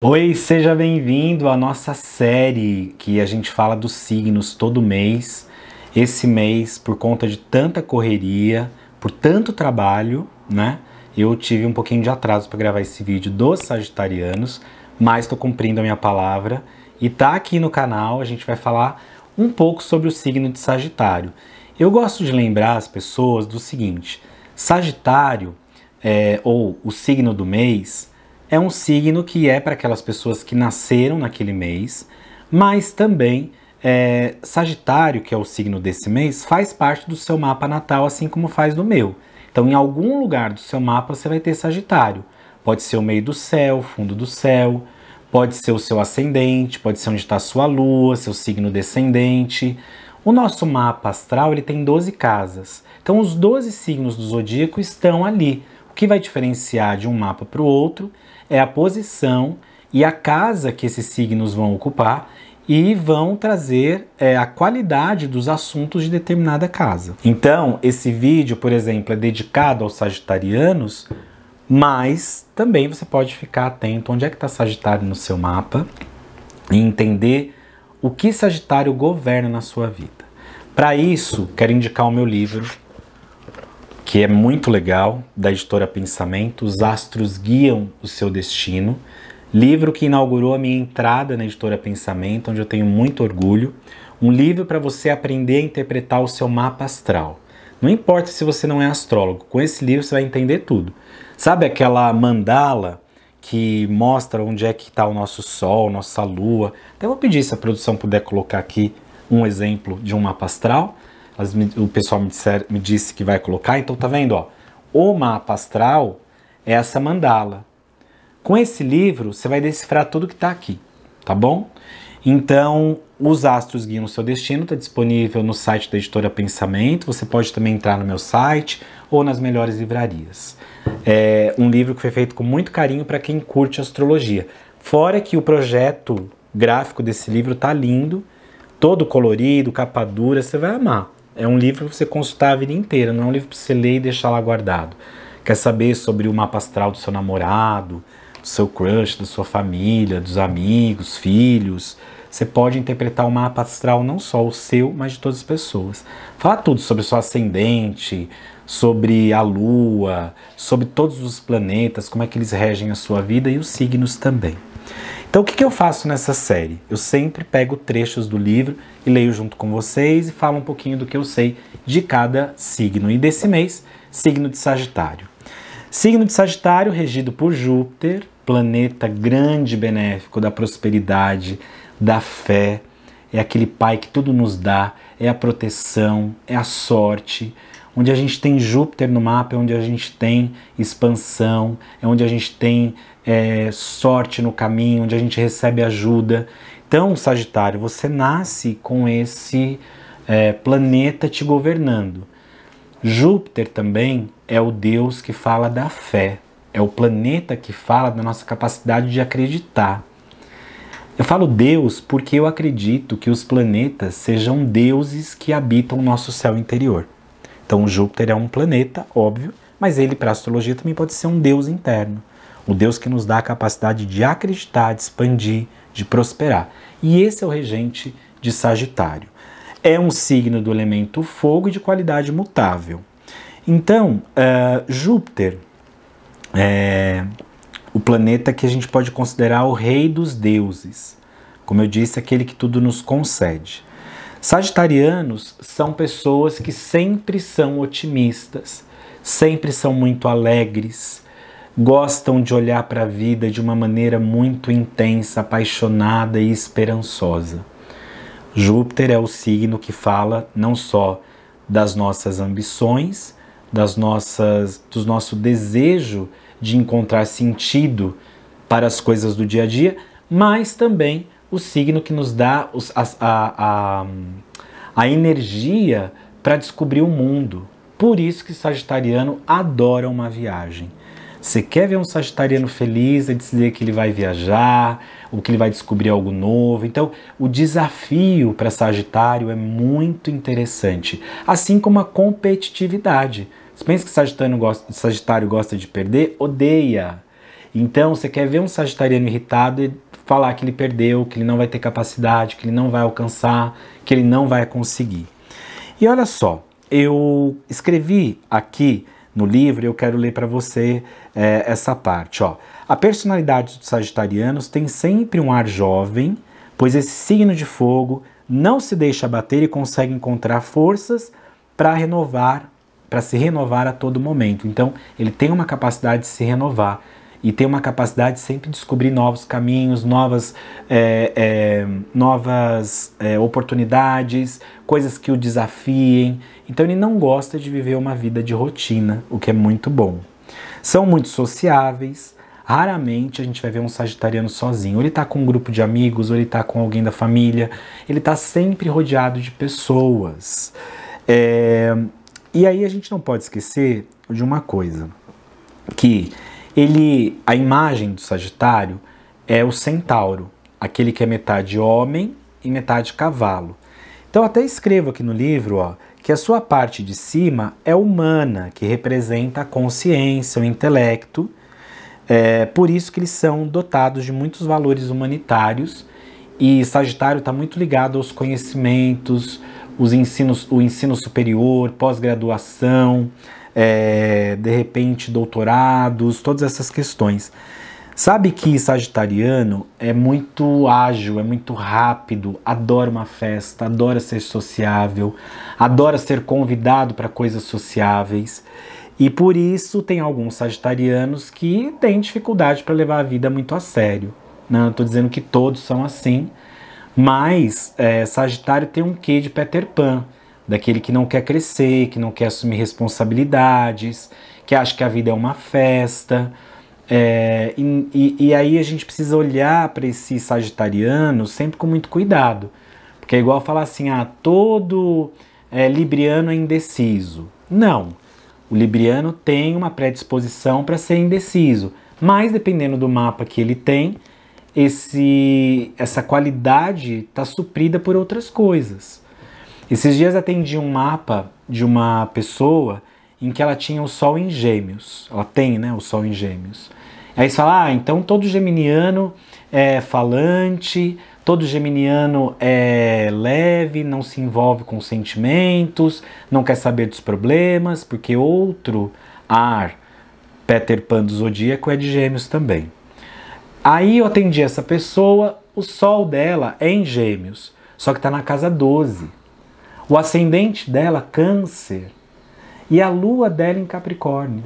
Oi, seja bem-vindo à nossa série que a gente fala dos signos todo mês. Esse mês, por conta de tanta correria, por tanto trabalho, né? Eu tive um pouquinho de atraso para gravar esse vídeo dos Sagitarianos, mas estou cumprindo a minha palavra e tá aqui no canal a gente vai falar um pouco sobre o signo de Sagitário. Eu gosto de lembrar as pessoas do seguinte: Sagitário é, ou o signo do mês é um signo que é para aquelas pessoas que nasceram naquele mês, mas também é, Sagitário, que é o signo desse mês, faz parte do seu mapa natal, assim como faz do meu. Então, em algum lugar do seu mapa você vai ter Sagitário. Pode ser o meio do céu, fundo do céu, pode ser o seu ascendente, pode ser onde está sua lua, seu signo descendente. O nosso mapa astral ele tem 12 casas. Então, os 12 signos do zodíaco estão ali que vai diferenciar de um mapa para o outro é a posição e a casa que esses signos vão ocupar e vão trazer é, a qualidade dos assuntos de determinada casa. Então, esse vídeo, por exemplo, é dedicado aos sagitarianos, mas também você pode ficar atento onde é que está Sagitário no seu mapa e entender o que Sagitário governa na sua vida. Para isso, quero indicar o meu livro que é muito legal, da editora Pensamento, Os Astros Guiam o Seu Destino, livro que inaugurou a minha entrada na editora Pensamento, onde eu tenho muito orgulho. Um livro para você aprender a interpretar o seu mapa astral. Não importa se você não é astrólogo, com esse livro você vai entender tudo. Sabe aquela mandala que mostra onde é que está o nosso Sol, nossa Lua? Até vou pedir se a produção puder colocar aqui um exemplo de um mapa astral o pessoal me, disser, me disse que vai colocar, então tá vendo, ó, o mapa astral é essa mandala. Com esse livro, você vai decifrar tudo que está aqui, tá bom? Então, Os Astros Guiam o Seu Destino está disponível no site da editora Pensamento. Você pode também entrar no meu site ou nas melhores livrarias. É um livro que foi feito com muito carinho para quem curte astrologia. Fora que o projeto gráfico desse livro tá lindo, todo colorido, capa dura, você vai amar. É um livro para você consultar a vida inteira, não é um livro para você ler e deixar lá guardado. Quer saber sobre o mapa astral do seu namorado, do seu crush, da sua família, dos amigos, filhos. Você pode interpretar o mapa astral, não só o seu, mas de todas as pessoas. Fala tudo sobre o seu ascendente, sobre a lua, sobre todos os planetas, como é que eles regem a sua vida e os signos também. Então, o que, que eu faço nessa série? Eu sempre pego trechos do livro e leio junto com vocês e falo um pouquinho do que eu sei de cada signo. E desse mês, signo de Sagitário. Signo de Sagitário, regido por Júpiter, planeta grande benéfico da prosperidade, da fé, é aquele pai que tudo nos dá, é a proteção, é a sorte, onde a gente tem Júpiter no mapa, é onde a gente tem expansão, é onde a gente tem é, sorte no caminho, onde a gente recebe ajuda. Então, Sagitário, você nasce com esse é, planeta te governando. Júpiter também é o Deus que fala da fé, é o planeta que fala da nossa capacidade de acreditar. Eu falo Deus porque eu acredito que os planetas sejam deuses que habitam o nosso céu interior. Então Júpiter é um planeta, óbvio, mas ele para a astrologia também pode ser um deus interno, o deus que nos dá a capacidade de acreditar, de expandir, de prosperar. E esse é o regente de Sagitário. É um signo do elemento fogo e de qualidade mutável. Então, uh, Júpiter é o planeta que a gente pode considerar o rei dos deuses. Como eu disse, aquele que tudo nos concede. Sagitarianos são pessoas que sempre são otimistas, sempre são muito alegres, gostam de olhar para a vida de uma maneira muito intensa, apaixonada e esperançosa. Júpiter é o signo que fala não só das nossas ambições, das nossas, do nosso desejo de encontrar sentido para as coisas do dia a dia, mas também o signo que nos dá os, a, a, a, a energia para descobrir o mundo. Por isso que sagitariano adora uma viagem. Você quer ver um sagitariano feliz, e é dizer que ele vai viajar, ou que ele vai descobrir algo novo. Então, o desafio para sagitário é muito interessante, assim como a competitividade. Você pensa que sagitário gosta, sagitário gosta de perder? Odeia. Então, você quer ver um sagitariano irritado e falar que ele perdeu, que ele não vai ter capacidade, que ele não vai alcançar, que ele não vai conseguir. E olha só, eu escrevi aqui no livro, eu quero ler para você é, essa parte. Ó. A personalidade dos sagitarianos tem sempre um ar jovem, pois esse signo de fogo não se deixa abater e consegue encontrar forças para renovar, para se renovar a todo momento. Então, ele tem uma capacidade de se renovar e tem uma capacidade de sempre descobrir novos caminhos, novas, é, é, novas é, oportunidades, coisas que o desafiem. Então ele não gosta de viver uma vida de rotina, o que é muito bom. São muito sociáveis. Raramente a gente vai ver um sagitariano sozinho. Ou ele está com um grupo de amigos, ou ele está com alguém da família. Ele está sempre rodeado de pessoas. É, e aí a gente não pode esquecer de uma coisa, que ele, a imagem do Sagitário é o centauro, aquele que é metade homem e metade cavalo. Então até escrevo aqui no livro, ó, que a sua parte de cima é humana, que representa a consciência, o intelecto. É por isso que eles são dotados de muitos valores humanitários e Sagitário está muito ligado aos conhecimentos, os ensinos, o ensino superior, pós-graduação, é, de repente doutorados, todas essas questões. Sabe que Sagitariano é muito ágil, é muito rápido, adora uma festa, adora ser sociável, adora ser convidado para coisas sociáveis. E por isso tem alguns Sagitarianos que têm dificuldade para levar a vida muito a sério. Não né? estou dizendo que todos são assim, mas é, Sagitário tem um quê de Peter Pan daquele que não quer crescer, que não quer assumir responsabilidades, que acha que a vida é uma festa. É, e, e, e aí a gente precisa olhar para esse sagitariano sempre com muito cuidado. Porque é igual falar assim, ah, todo é, libriano é indeciso. Não. O libriano tem uma predisposição para ser indeciso, mas dependendo do mapa que ele tem, esse, essa qualidade está suprida por outras coisas. Esses dias atendi um mapa de uma pessoa em que ela tinha o Sol em Gêmeos. Ela tem, né, o Sol em Gêmeos. Aí você fala, ah, então todo geminiano é falante, todo geminiano é leve, não se envolve com sentimentos, não quer saber dos problemas, porque outro ar, Peter Pan do Zodíaco, é de gêmeos também. Aí eu atendi essa pessoa, o sol dela é em gêmeos, só que está na casa 12 o ascendente dela, Câncer, e a lua dela em Capricórnio.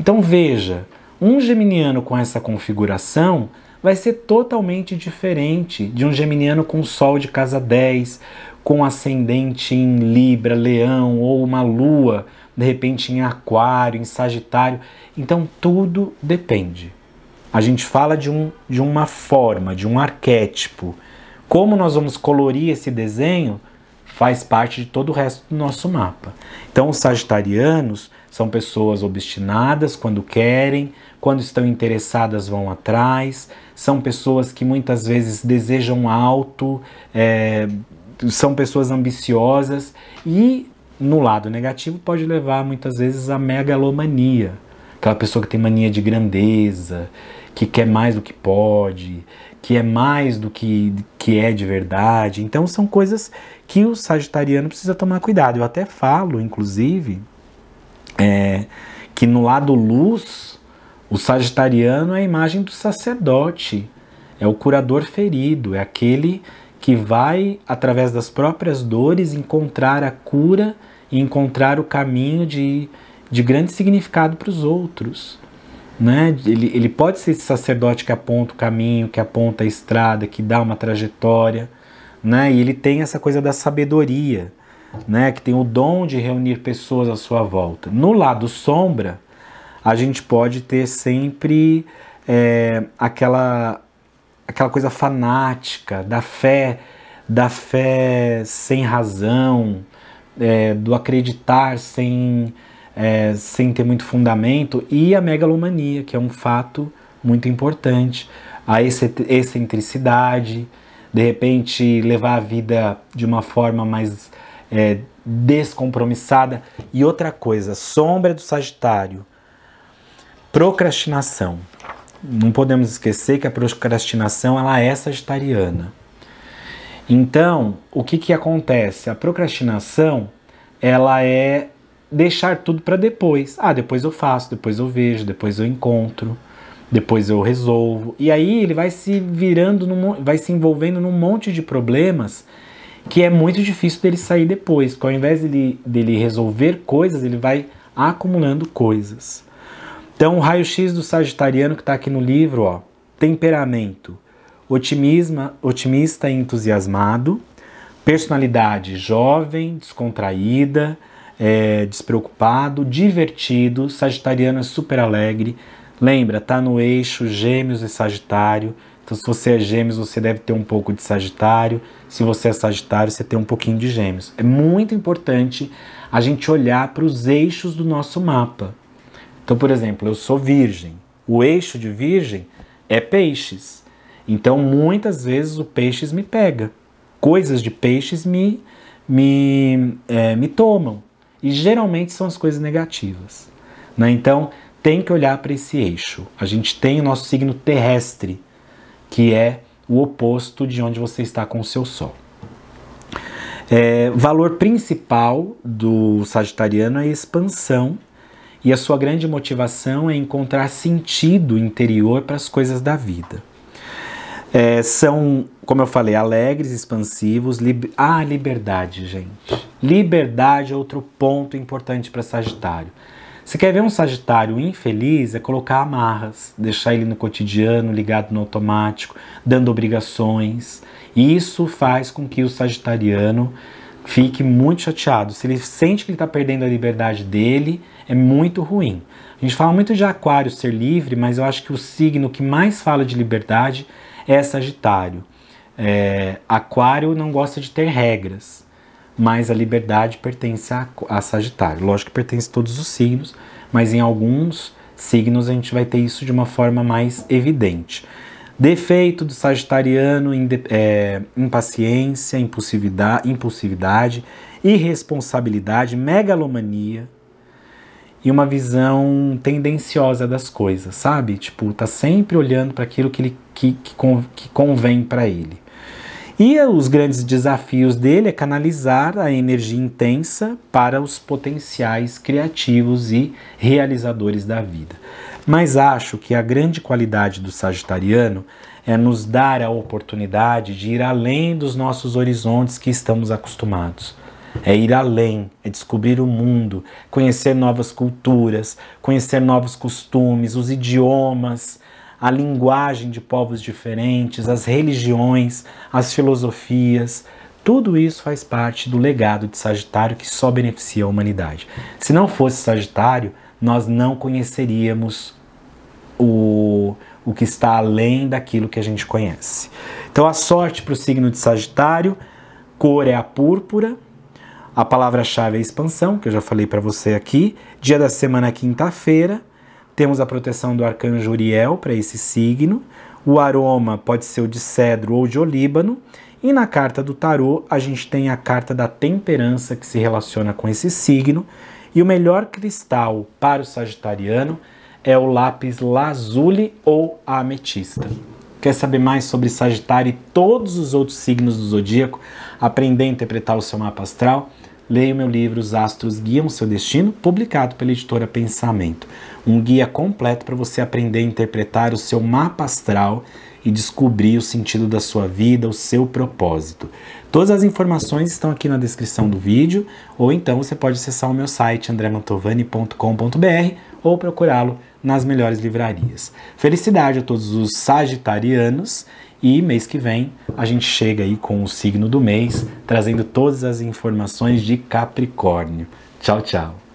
Então veja, um geminiano com essa configuração vai ser totalmente diferente de um geminiano com sol de casa 10, com ascendente em Libra, Leão ou uma lua, de repente em Aquário, em Sagitário. Então tudo depende. A gente fala de, um, de uma forma, de um arquétipo. Como nós vamos colorir esse desenho faz parte de todo o resto do nosso mapa. Então, os sagitarianos são pessoas obstinadas quando querem, quando estão interessadas, vão atrás, são pessoas que muitas vezes desejam alto, é, são pessoas ambiciosas e, no lado negativo, pode levar muitas vezes à megalomania aquela pessoa que tem mania de grandeza, que quer mais do que pode, que é mais do que, que é de verdade. Então, são coisas que o sagitariano precisa tomar cuidado. Eu até falo, inclusive, é, que no lado luz, o sagitariano é a imagem do sacerdote, é o curador ferido, é aquele que vai, através das próprias dores, encontrar a cura e encontrar o caminho de, de grande significado para os outros. Né? Ele, ele pode ser esse sacerdote que aponta o caminho, que aponta a estrada, que dá uma trajetória, né? E ele tem essa coisa da sabedoria, né? Que tem o dom de reunir pessoas à sua volta. No lado sombra, a gente pode ter sempre é, aquela aquela coisa fanática da fé, da fé sem razão, é, do acreditar sem é, sem ter muito fundamento, e a megalomania, que é um fato muito importante, a excentricidade, de repente levar a vida de uma forma mais é, descompromissada. E outra coisa, sombra do Sagitário, procrastinação. Não podemos esquecer que a procrastinação ela é sagitariana. Então, o que, que acontece? A procrastinação ela é deixar tudo para depois. Ah, depois eu faço, depois eu vejo, depois eu encontro, depois eu resolvo. E aí ele vai se virando, num, vai se envolvendo num monte de problemas que é muito difícil dele sair depois, porque ao invés dele, dele resolver coisas, ele vai acumulando coisas. Então, o raio-x do sagitariano que está aqui no livro, ó, temperamento, otimismo, otimista e entusiasmado, personalidade jovem, descontraída, é, despreocupado, divertido, sagitariano é super alegre. Lembra, tá no eixo Gêmeos e Sagitário. Então, se você é Gêmeos, você deve ter um pouco de Sagitário. Se você é Sagitário, você tem um pouquinho de Gêmeos. É muito importante a gente olhar para os eixos do nosso mapa. Então, por exemplo, eu sou Virgem. O eixo de Virgem é Peixes. Então, muitas vezes o Peixes me pega. Coisas de Peixes me, me, é, me tomam e geralmente são as coisas negativas. Né? Então, tem que olhar para esse eixo. A gente tem o nosso signo terrestre, que é o oposto de onde você está com o seu Sol. É, valor principal do Sagitariano é a expansão, e a sua grande motivação é encontrar sentido interior para as coisas da vida. É, são, como eu falei, alegres, expansivos. Lib... Ah, liberdade, gente. Liberdade é outro ponto importante para Sagitário. Se quer ver um Sagitário infeliz, é colocar amarras, deixar ele no cotidiano, ligado no automático, dando obrigações. Isso faz com que o Sagitariano fique muito chateado. Se ele sente que ele está perdendo a liberdade dele, é muito ruim. A gente fala muito de Aquário ser livre, mas eu acho que o signo que mais fala de liberdade é Sagitário. É, aquário não gosta de ter regras, mas a liberdade pertence a, a Sagitário. Lógico que pertence a todos os signos, mas em alguns signos a gente vai ter isso de uma forma mais evidente. Defeito do sagitariano, é, impaciência, impulsividade, impulsividade, irresponsabilidade, megalomania, e uma visão tendenciosa das coisas, sabe? Tipo, tá sempre olhando para aquilo que, ele, que, que, que convém para ele. E os grandes desafios dele é canalizar a energia intensa para os potenciais criativos e realizadores da vida. Mas acho que a grande qualidade do Sagitariano é nos dar a oportunidade de ir além dos nossos horizontes que estamos acostumados é ir além, é descobrir o mundo, conhecer novas culturas, conhecer novos costumes, os idiomas, a linguagem de povos diferentes, as religiões, as filosofias. Tudo isso faz parte do legado de Sagitário que só beneficia a humanidade. Se não fosse Sagitário, nós não conheceríamos o, o que está além daquilo que a gente conhece. Então, a sorte para o signo de Sagitário, cor é a púrpura, a palavra-chave é expansão, que eu já falei para você aqui. Dia da semana, é quinta-feira. Temos a proteção do arcanjo Uriel para esse signo. O aroma pode ser o de cedro ou de olíbano. E na carta do tarô, a gente tem a carta da temperança que se relaciona com esse signo. E o melhor cristal para o sagitariano é o lápis lazuli ou ametista. Quer saber mais sobre Sagitário e todos os outros signos do zodíaco? Aprender a interpretar o seu mapa astral? Leia o meu livro Os Astros Guiam Seu Destino, publicado pela editora Pensamento. Um guia completo para você aprender a interpretar o seu mapa astral e descobrir o sentido da sua vida, o seu propósito. Todas as informações estão aqui na descrição do vídeo, ou então você pode acessar o meu site andremantovani.com.br ou procurá-lo nas melhores livrarias. Felicidade a todos os sagitarianos e mês que vem a gente chega aí com o signo do mês, trazendo todas as informações de Capricórnio. Tchau, tchau.